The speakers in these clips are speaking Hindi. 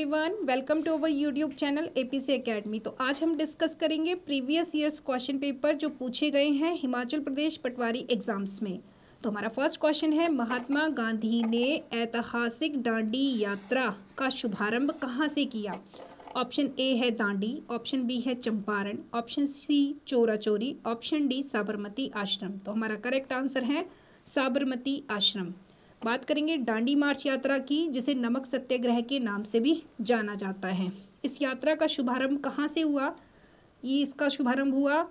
everyone welcome to our YouTube channel APC academy तो आज हम डिस्कस करेंगे प्रीवियस ईयर्स क्वेश्चन पेपर जो पूछे गए हैं हिमाचल प्रदेश पटवारी एग्जाम्स में तो हमारा फर्स्ट क्वेश्चन है महात्मा गांधी ने ऐतिहासिक डांडी यात्रा का शुभारंभ कहाँ से किया ऑप्शन ए है दांडी ऑप्शन बी है चंपारण ऑप्शन सी चोरा ऑप्शन डी साबरमती आश्रम तो हमारा करेक्ट आंसर है साबरमती आश्रम बात करेंगे डांडी मार्च यात्रा की जिसे नमक सत्याग्रह के नाम से भी जाना जाता है इस यात्रा का शुभारंभ कहाँ से हुआ ये इसका शुभारंभ हुआ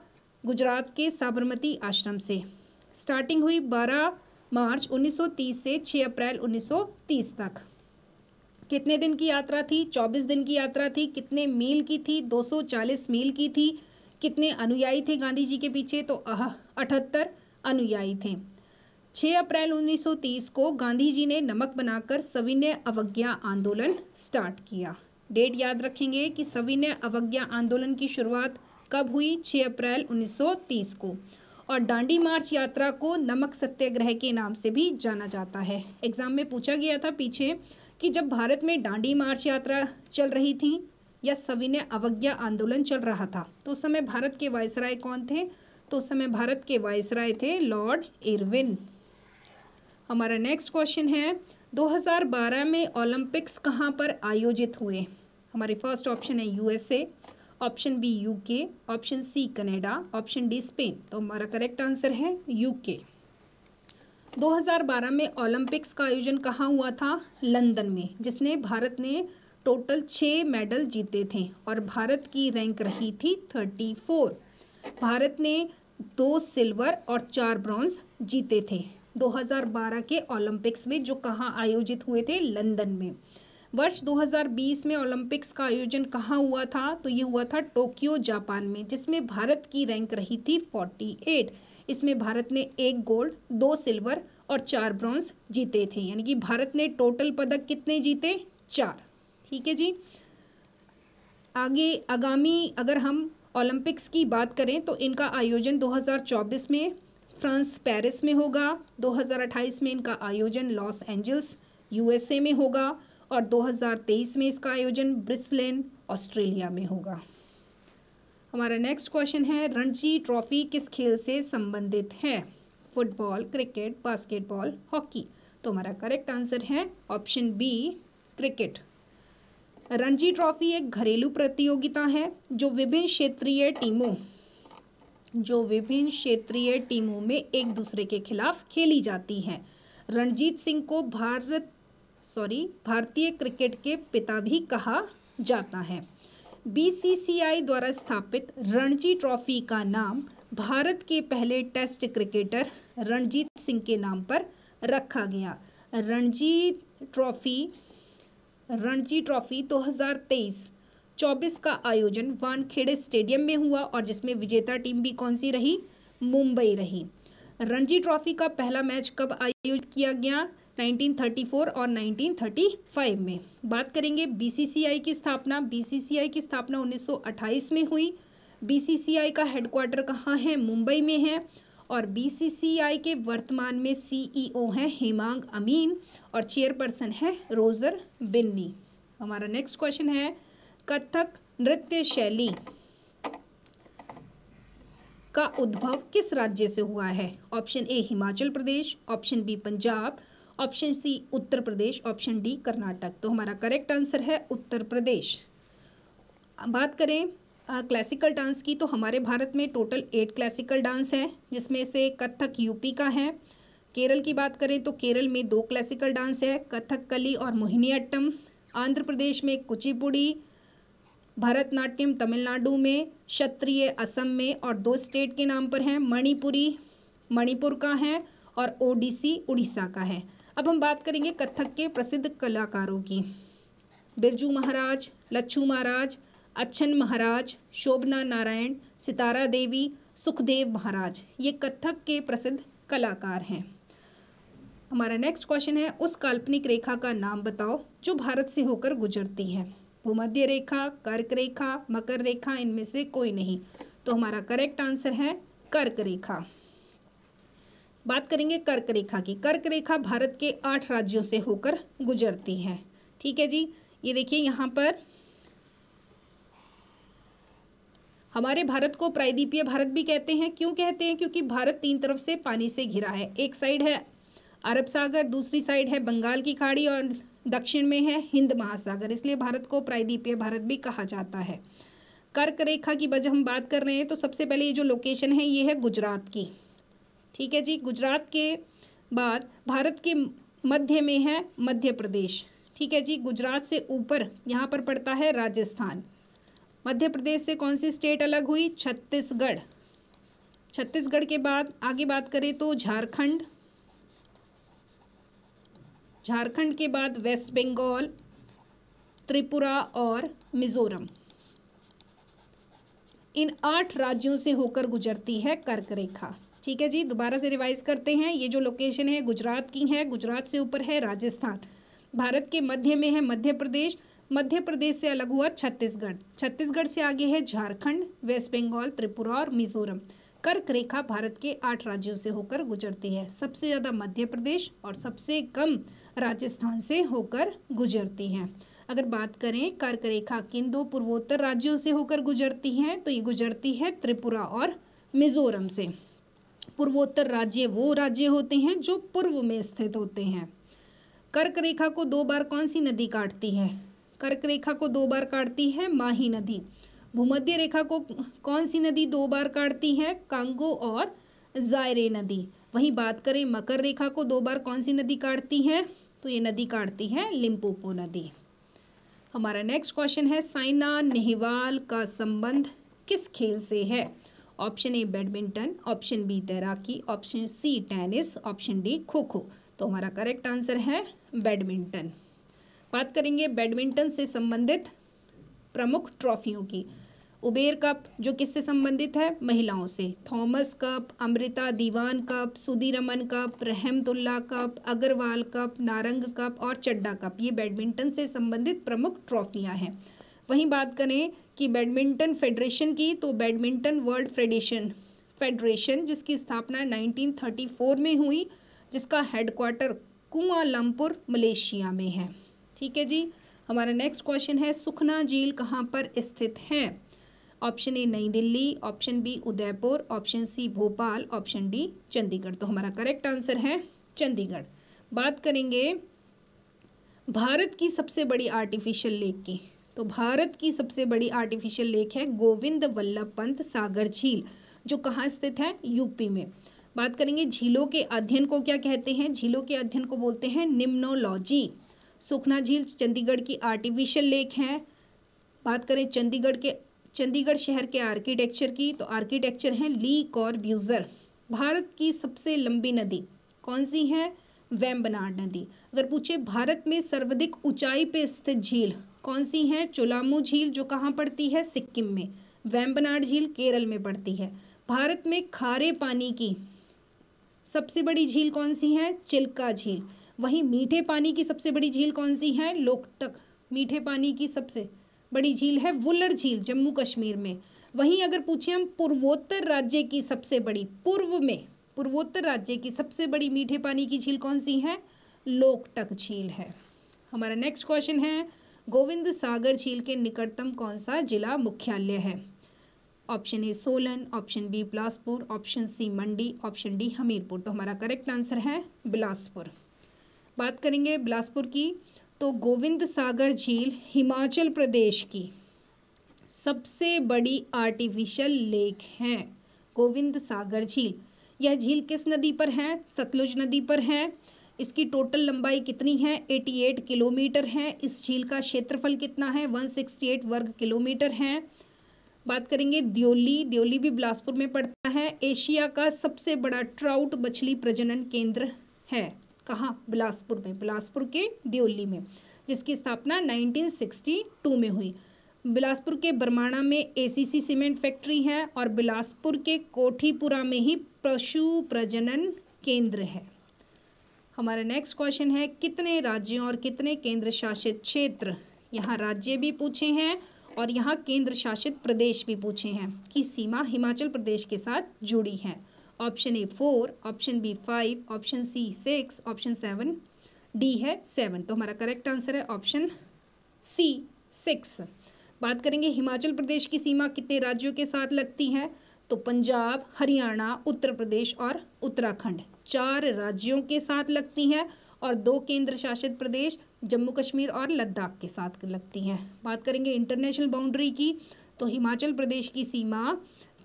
गुजरात के साबरमती आश्रम से स्टार्टिंग हुई 12 मार्च 1930 से 6 अप्रैल 1930 तक कितने दिन की यात्रा थी 24 दिन की यात्रा थी कितने मील की थी 240 मील की थी कितने अनुयायी थे गांधी जी के पीछे तो अठहत्तर अनुयायी थे 6 अप्रैल 1930 को गांधी जी ने नमक बनाकर सविनय अवज्ञा आंदोलन स्टार्ट किया डेट याद रखेंगे कि सविनय अवज्ञा आंदोलन की शुरुआत कब हुई 6 अप्रैल 1930 को और डांडी मार्च यात्रा को नमक सत्याग्रह के नाम से भी जाना जाता है एग्ज़ाम में पूछा गया था पीछे कि जब भारत में डांडी मार्च यात्रा चल रही थी या सविनय अवज्ञा आंदोलन चल रहा था तो उस समय भारत के वायसराय कौन थे तो उस समय भारत के वायसराय थे लॉर्ड इरविन हमारा नेक्स्ट क्वेश्चन है 2012 में ओलंपिक्स कहाँ पर आयोजित हुए हमारे फर्स्ट ऑप्शन है USA option B UK option C Canada option D Spain तो हमारा करेक्ट आंसर है यूके 2012 में ओलंपिक्स का आयोजन कहाँ हुआ था लंदन में जिसने भारत ने टोटल छः मेडल जीते थे और भारत की रैंक रही थी थर्टी फोर भारत ने दो सिल्वर और चार ब्रॉन्ज जीते थे 2012 के ओलंपिक्स में जो कहाँ आयोजित हुए थे लंदन में वर्ष 2020 में ओलंपिक्स का आयोजन कहाँ हुआ था तो ये हुआ था टोक्यो जापान में जिसमें भारत की रैंक रही थी 48 इसमें भारत ने एक गोल्ड दो सिल्वर और चार ब्रॉन्ज जीते थे यानी कि भारत ने टोटल पदक कितने जीते चार ठीक है जी आगे आगामी अगर हम ओलंपिक्स की बात करें तो इनका आयोजन 2024 में फ्रांस पेरिस में होगा 2028 में इनका आयोजन लॉस एंजल्स यूएसए में होगा और 2023 में इसका आयोजन ब्रिस्लिन ऑस्ट्रेलिया में होगा हमारा नेक्स्ट क्वेश्चन है रणजी ट्रॉफी किस खेल से संबंधित है फुटबॉल क्रिकेट बास्केटबॉल हॉकी तो हमारा करेक्ट आंसर है option B cricket Ranji trophy एक घरेलू प्रतियोगिता है जो विभिन्न क्षेत्रीय टीमों जो विभिन्न क्षेत्रीय टीमों में एक दूसरे के खिलाफ खेली जाती हैं रणजीत सिंह को भारत सॉरी भारतीय क्रिकेट के पिता भी कहा जाता है बीसीसीआई द्वारा स्थापित रणजी ट्रॉफी का नाम भारत के पहले टेस्ट क्रिकेटर रणजीत सिंह के नाम पर रखा गया रणजी ट्रॉफी रणजी ट्रॉफी 2023 चौबीस का आयोजन वानखेड़े स्टेडियम में हुआ और जिसमें विजेता टीम भी कौन सी रही मुंबई रही रणजी ट्रॉफी का पहला मैच कब आयोजित किया गया 1934 और 1935 में बात करेंगे बीसीसीआई की स्थापना बीसीसीआई की स्थापना 1928 में हुई बीसीसीआई का हेडक्वार्टर कहाँ है मुंबई में है और बीसीसीआई के वर्तमान में सीईओ e हैं हेमांग अमीन और चेयरपर्सन है रोज़र बिन्नी हमारा नेक्स्ट क्वेश्चन है कथक नृत्य शैली का उद्भव किस राज्य से हुआ है option A Himachal Pradesh option B Punjab option C Uttar Pradesh option D Karnataka तो हमारा करेक्ट आंसर है उत्तर प्रदेश बात करें क्लासिकल डांस की तो हमारे भारत में टोटल एट क्लासिकल डांस हैं जिसमें से कथक यूपी का है केरल की बात करें तो केरल में दो क्लासिकल डांस है कथक कली और मोहिनी अट्टम आंध्र प्रदेश में कुचिपुड़ी भरतनाट्यम तमिलनाडु में क्षत्रिय असम में और दो स्टेट के नाम पर हैं मणिपुरी मणिपुर का है और ओडिसी उड़ीसा का है अब हम बात करेंगे कथक के प्रसिद्ध कलाकारों की बिरजू महाराज लच्छू महाराज अच्छन महाराज शोभना नारायण सितारा देवी सुखदेव महाराज ये कथक के प्रसिद्ध कलाकार हैं हमारा नेक्स्ट क्वेश्चन है उस काल्पनिक रेखा का नाम बताओ जो भारत से होकर गुजरती है भूमध्य रेखा कर्क रेखा मकर रेखा इनमें से कोई नहीं तो हमारा करेक्ट आंसर है कर्क रेखा बात करेंगे कर्क रेखा की कर्क रेखा भारत के आठ राज्यों से होकर गुजरती है ठीक है जी ये देखिए यहाँ पर हमारे भारत को प्रायद्वीपीय भारत भी कहते हैं क्यों कहते हैं क्योंकि भारत तीन तरफ से पानी से घिरा है एक साइड है अरब सागर दूसरी साइड है बंगाल की खाड़ी और दक्षिण में है हिंद महासागर इसलिए भारत को प्रायद्वीपीय भारत भी कहा जाता है कर्क रेखा की वजह हम बात कर रहे हैं तो सबसे पहले ये जो लोकेशन है ये है गुजरात की ठीक है जी गुजरात के बाद भारत के मध्य में है मध्य प्रदेश ठीक है जी गुजरात से ऊपर यहाँ पर पड़ता है राजस्थान मध्य प्रदेश से कौन सी स्टेट अलग हुई छत्तीसगढ़ छत्तीसगढ़ के बाद आगे बात करें तो झारखंड झारखंड के बाद वेस्ट बंगाल त्रिपुरा और मिजोरम इन आठ राज्यों से होकर गुजरती है कर्क रेखा ठीक है जी दोबारा से रिवाइज करते हैं ये जो लोकेशन है गुजरात की है गुजरात से ऊपर है राजस्थान भारत के मध्य में है मध्य प्रदेश मध्य प्रदेश से अलग हुआ छत्तीसगढ़ छत्तीसगढ़ से आगे है झारखंड वेस्ट बंगाल त्रिपुरा और मिजोरम कर्क रेखा भारत के आठ राज्यों से होकर गुजरती है सबसे ज़्यादा मध्य प्रदेश और सबसे कम राजस्थान से होकर गुजरती है अगर बात करें कर्क रेखा किन दो पूर्वोत्तर राज्यों से होकर गुजरती है तो ये गुजरती है त्रिपुरा और मिजोरम से पूर्वोत्तर राज्य वो राज्य होते हैं जो पूर्व में स्थित होते हैं कर्क रेखा को दो बार कौन सी नदी काटती है कर्क रेखा को दो बार काटती है माही नदी भूमध्य रेखा को कौन सी नदी दो बार काटती है कांगो और जायरे नदी वहीं बात करें मकर रेखा को दो बार कौन सी नदी काटती है तो ये नदी काटती है लिम्पोपो नदी हमारा नेक्स्ट क्वेश्चन है साइना नेहवाल का संबंध किस खेल से है option A badminton option B तैराकी option C tennis option D kho kho तो हमारा करेक्ट आंसर है बैडमिंटन बात करेंगे बैडमिंटन से संबंधित प्रमुख ट्रॉफियों की उबेर कप जो किससे संबंधित है महिलाओं से Thomas cup Amrita Diwan cup Sudirman Raman cup Rahmatullah cup Agarwal cup Narang cup और चड्डा कप ये बैडमिंटन से संबंधित प्रमुख ट्रॉफियां हैं वहीं बात करें कि बैडमिंटन फेडरेशन की तो बैडमिंटन वर्ल्ड फेडरेशन फेडरेशन जिसकी स्थापना 1934 में हुई जिसका हेडक्वार्टर कुआलमपुर मलेशिया में है ठीक है जी हमारा नेक्स्ट क्वेश्चन है सुखना झील कहाँ पर स्थित है option A New Delhi option B Udaipur option C Bhopal option D Chandigarh तो हमारा करेक्ट आंसर है चंडीगढ़ बात करेंगे भारत की सबसे बड़ी आर्टिफिशियल लेक की तो भारत की सबसे बड़ी आर्टिफिशियल लेक है गोविंद वल्लभ पंत सागर झील जो कहाँ स्थित है यूपी में बात करेंगे झीलों के अध्ययन को क्या कहते हैं झीलों के अध्ययन को बोलते हैं निम्नोलॉजी सुखना झील चंडीगढ़ की आर्टिफिशियल लेक है बात करें चंडीगढ़ के चंडीगढ़ शहर के आर्किटेक्चर की तो आर्किटेक्चर हैं ली ब्यूजर भारत की सबसे लंबी नदी कौन सी है वेम्बनाड नदी अगर पूछे भारत में सर्वाधिक ऊंचाई पर स्थित झील कौन सी है चोलामू झील जो कहाँ पड़ती है सिक्किम में वेम्बनाड झील केरल में पड़ती है भारत में खारे पानी की सबसे बड़ी झील कौन सी है चिल्का झील वहीं मीठे पानी की सबसे बड़ी झील कौन सी है लोकटक मीठे पानी की सबसे बड़ी झील है वुल्लर झील जम्मू कश्मीर में वहीं अगर पूछें हम पूर्वोत्तर राज्य की सबसे बड़ी पूर्व में पूर्वोत्तर राज्य की सबसे बड़ी मीठे पानी की झील कौन सी है लोकटक झील है हमारा नेक्स्ट क्वेश्चन है गोविंद सागर झील के निकटतम कौन सा जिला मुख्यालय है option A Solan option B Bilaspur option C Mandi option D Hamirpur तो हमारा करेक्ट आंसर है बिलासपुर बात करेंगे बिलासपुर की तो गोविंद सागर झील हिमाचल प्रदेश की सबसे बड़ी आर्टिफिशियल लेक है गोविंद सागर झील यह झील किस नदी पर है सतलुज नदी पर है इसकी टोटल लंबाई कितनी है 88 किलोमीटर है इस झील का क्षेत्रफल कितना है 168 वर्ग किलोमीटर है बात करेंगे दियोली दियोली भी बिलासपुर में पड़ता है एशिया का सबसे बड़ा ट्राउट मछली प्रजनन केंद्र है कहाँ बिलासपुर में बिलासपुर के डिओली में जिसकी स्थापना 1962 में हुई बिलासपुर के बरमाणा में एसीसी सीमेंट फैक्ट्री है और बिलासपुर के कोठीपुरा में ही पशु प्रजनन केंद्र है हमारा नेक्स्ट क्वेश्चन है कितने राज्यों और कितने केंद्र शासित क्षेत्र यहाँ राज्य भी पूछे हैं और यहाँ केंद्र शासित प्रदेश भी पूछे हैं कि सीमा हिमाचल प्रदेश के साथ जुड़ी है option A four option B five option C six option seven D है सेवन तो हमारा करेक्ट आंसर है ऑप्शन सी सिक्स बात करेंगे हिमाचल प्रदेश की सीमा कितने राज्यों के साथ लगती है तो पंजाब हरियाणा उत्तर प्रदेश और उत्तराखंड चार राज्यों के साथ लगती हैं और दो केंद्र शासित प्रदेश जम्मू कश्मीर और लद्दाख के साथ लगती हैं बात करेंगे इंटरनेशनल बाउंड्री की तो हिमाचल प्रदेश की सीमा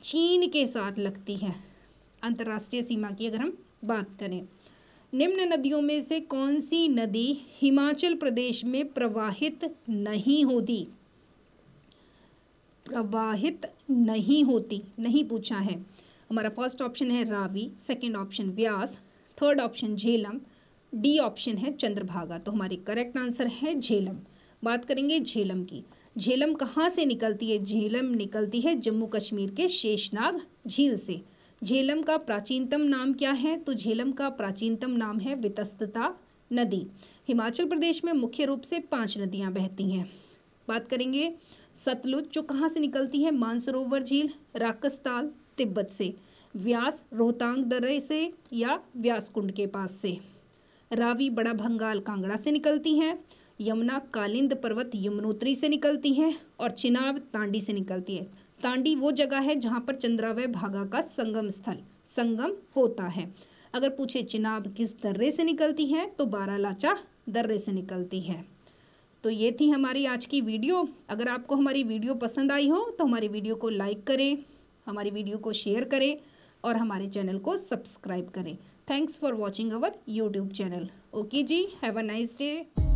चीन के साथ लगती है अंतर्राष्ट्रीय सीमा की अगर हम बात करें निम्न नदियों में से कौन सी नदी हिमाचल प्रदेश में प्रवाहित नहीं होती प्रवाहित नहीं होती नहीं पूछा है हमारा फर्स्ट ऑप्शन है Ravi second option Vyas third option Jhelum D option है चंद्रभागा तो हमारी करेक्ट आंसर है झेलम बात करेंगे झेलम की झेलम कहाँ से निकलती है झेलम निकलती है जम्मू कश्मीर के शेषनाग झील से झेलम का प्राचीनतम नाम क्या है तो झेलम का प्राचीनतम नाम है वितस्तता नदी हिमाचल प्रदेश में मुख्य रूप से पांच नदियां बहती हैं बात करेंगे सतलुज जो कहाँ से निकलती है मानसरोवर झील राकसताल तिब्बत से व्यास रोहतांग दर्रे से या व्यास कुंड के पास से रावी बड़ा भंगाल कांगड़ा से निकलती हैं यमुना कालिंद पर्वत यमुनोत्री से निकलती हैं और चिनाब तांडी से निकलती है तांडी वो जगह है जहाँ पर चंद्रावय भागा का संगम स्थल संगम होता है अगर पूछे चिनाब किस दर्रे से निकलती है तो बारालाचा लाचा दर्रे से निकलती है तो ये थी हमारी आज की वीडियो अगर आपको हमारी वीडियो पसंद आई हो तो हमारी वीडियो को लाइक करें हमारी वीडियो को शेयर करें और हमारे चैनल को सब्सक्राइब करें thanks for watching our YouTube channel okay जी हैव अ नाइस डे